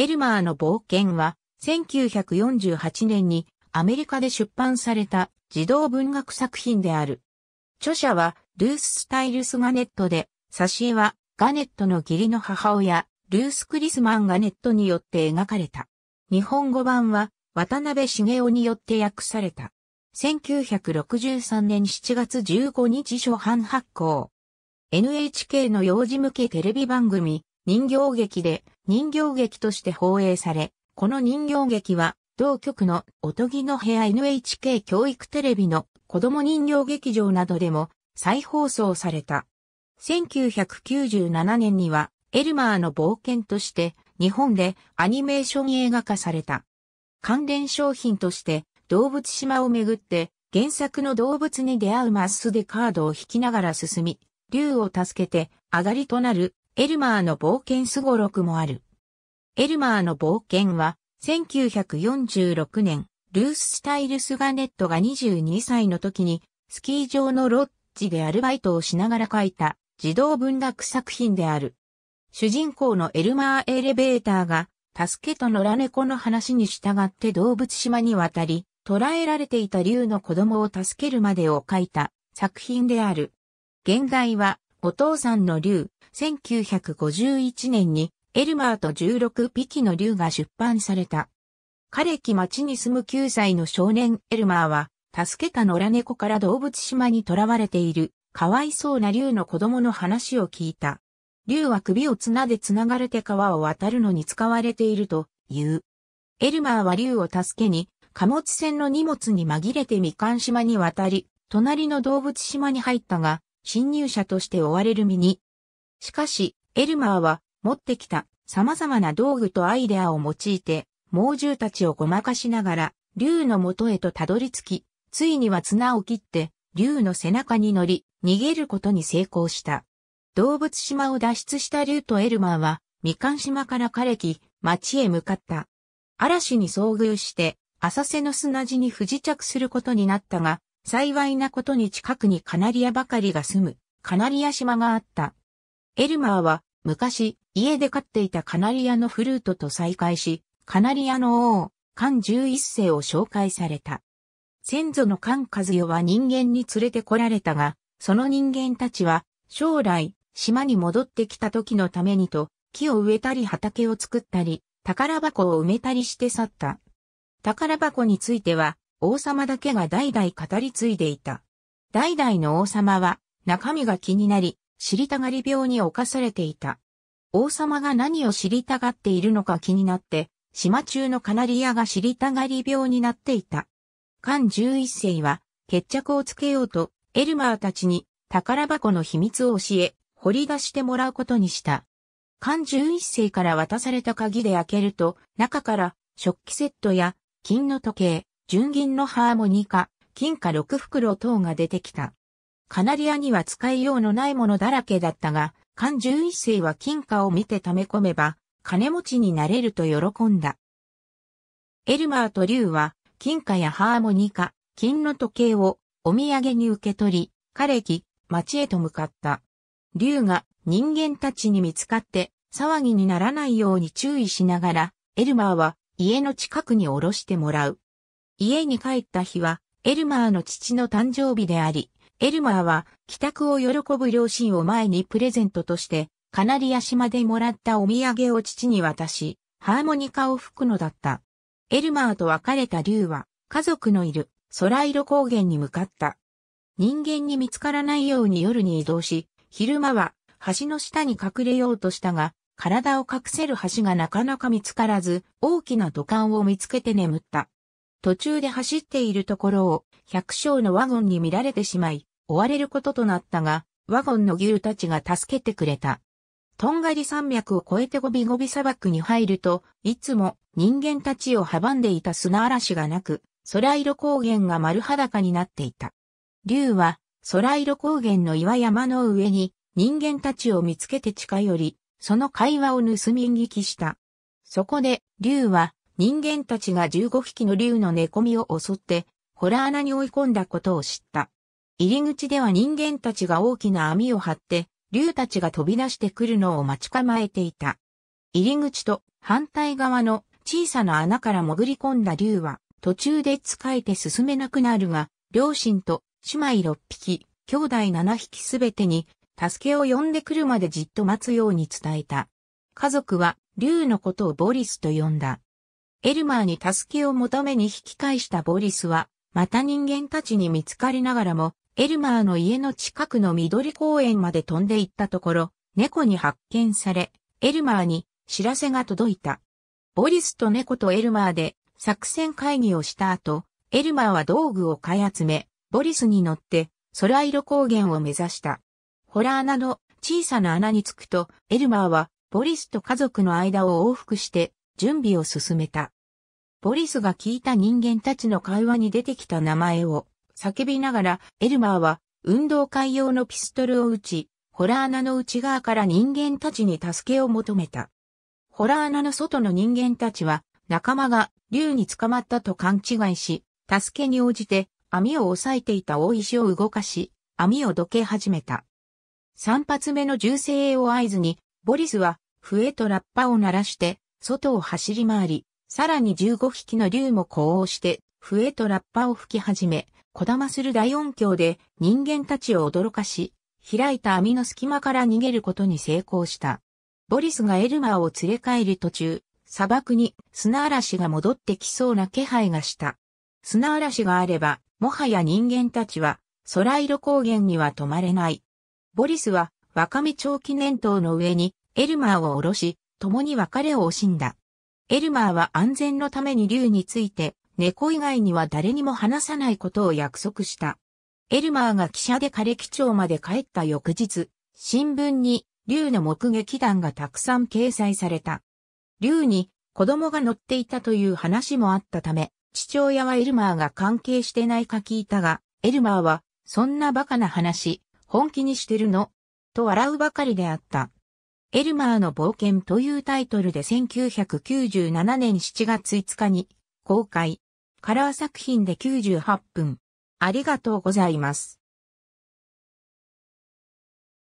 エルマーの冒険は、1948年にアメリカで出版された児童文学作品である。著者は、ルース・スタイルス・ガネットで、挿絵は、ガネットの義理の母親、ルース・クリスマン・ガネットによって描かれた。日本語版は、渡辺茂雄によって訳された。1963年7月15日初版発行。NHK の幼児向けテレビ番組、人形劇で人形劇として放映され、この人形劇は同局のおとぎの部屋 NHK 教育テレビの子供人形劇場などでも再放送された。1997年にはエルマーの冒険として日本でアニメーション映画化された。関連商品として動物島をめぐって原作の動物に出会うマスでカードを引きながら進み、竜を助けて上がりとなるエルマーの冒険すごろくもある。エルマーの冒険は、1946年、ルース・スタイルス・ガネットが22歳の時に、スキー場のロッジでアルバイトをしながら書いた児童文学作品である。主人公のエルマー・エレベーターが、助けと野良猫の話に従って動物島に渡り、捕らえられていた竜の子供を助けるまでを書いた作品である。現代は、お父さんの竜、1951年にエルマーと16匹の竜が出版された。彼木町に住む9歳の少年エルマーは、助けた野良猫から動物島に囚われている、かわいそうな竜の子供の話を聞いた。竜は首を綱で繋がれて川を渡るのに使われていると言う。エルマーは竜を助けに、貨物船の荷物に紛れてみかん島に渡り、隣の動物島に入ったが、侵入者として追われる身にしかし、エルマーは持ってきた様々な道具とアイデアを用いて、猛獣たちをごまかしながら、竜の元へとたどり着き、ついには綱を切って、竜の背中に乗り、逃げることに成功した。動物島を脱出した竜とエルマーは、未完島から枯れ木、町へ向かった。嵐に遭遇して、浅瀬の砂地に不時着することになったが、幸いなことに近くにカナリアばかりが住む、カナリア島があった。エルマーは昔家で飼っていたカナリアのフルートと再会し、カナリアの王、カン11世を紹介された。先祖のカンカズヨは人間に連れてこられたが、その人間たちは将来島に戻ってきた時のためにと木を植えたり畑を作ったり、宝箱を埋めたりして去った。宝箱については王様だけが代々語り継いでいた。代々の王様は中身が気になり、知りたがり病に侵されていた。王様が何を知りたがっているのか気になって、島中のカナリアが知りたがり病になっていた。漢十一世は決着をつけようと、エルマーたちに宝箱の秘密を教え、掘り出してもらうことにした。漢十一世から渡された鍵で開けると、中から食器セットや金の時計、純銀のハーモニカ、金貨六袋等が出てきた。カナリアには使いようのないものだらけだったが、漢十一世は金貨を見て溜め込めば、金持ちになれると喜んだ。エルマーと竜は、金貨やハーモニカ、金の時計をお土産に受け取り、彼木、町へと向かった。竜が人間たちに見つかって騒ぎにならないように注意しながら、エルマーは家の近くに降ろしてもらう。家に帰った日は、エルマーの父の誕生日であり、エルマーは帰宅を喜ぶ両親を前にプレゼントとしてカナリア島でもらったお土産を父に渡し、ハーモニカを吹くのだった。エルマーと別れた竜は家族のいる空色高原に向かった。人間に見つからないように夜に移動し、昼間は橋の下に隠れようとしたが、体を隠せる橋がなかなか見つからず、大きな土管を見つけて眠った。途中で走っているところを、百姓のワゴンに見られてしまい、追われることとなったが、ワゴンの牛たちが助けてくれた。トンガリ山脈を越えてゴビゴビ砂漠に入ると、いつも人間たちを阻んでいた砂嵐がなく、空色高原が丸裸になっていた。竜は空色高原の岩山の上に人間たちを見つけて近寄り、その会話を盗み聞きした。そこで竜は人間たちが15匹の竜の寝込みを襲って、ホラ穴に追い込んだことを知った。入り口では人間たちが大きな網を張って、竜たちが飛び出してくるのを待ち構えていた。入り口と反対側の小さな穴から潜り込んだ竜は、途中で使えて進めなくなるが、両親と姉妹6匹、兄弟7匹すべてに、助けを呼んでくるまでじっと待つように伝えた。家族は、竜のことをボリスと呼んだ。エルマーに助けを求めに引き返したボリスは、また人間たちに見つかりながらも、エルマーの家の近くの緑公園まで飛んで行ったところ、猫に発見され、エルマーに知らせが届いた。ボリスと猫とエルマーで作戦会議をした後、エルマーは道具を買い集め、ボリスに乗って空色高原を目指した。ホラーなど小さな穴に着くと、エルマーはボリスと家族の間を往復して準備を進めた。ボリスが聞いた人間たちの会話に出てきた名前を叫びながら、エルマーは運動会用のピストルを撃ち、ホラー穴の内側から人間たちに助けを求めた。ホラー穴の外の人間たちは、仲間が竜に捕まったと勘違いし、助けに応じて網を押さえていた大石を動かし、網をどけ始めた。三発目の銃声を合図に、ボリスは笛とラッパを鳴らして、外を走り回り、さらに15匹の竜も呼応して笛とラッパを吹き始め、こだまする大音響で人間たちを驚かし、開いた網の隙間から逃げることに成功した。ボリスがエルマーを連れ帰る途中、砂漠に砂嵐が戻ってきそうな気配がした。砂嵐があれば、もはや人間たちは、空色高原には止まれない。ボリスは、若見長記念塔の上に、エルマーを下ろし、共に別れを惜しんだ。エルマーは安全のために竜について、猫以外には誰にも話さないことを約束した。エルマーが汽車で枯れ木町まで帰った翌日、新聞に竜の目撃談がたくさん掲載された。竜に子供が乗っていたという話もあったため、父親はエルマーが関係してないか聞いたが、エルマーは、そんなバカな話、本気にしてるの、と笑うばかりであった。エルマーの冒険というタイトルで1997年7月5日に公開。カラー作品で98分。ありがとうございます。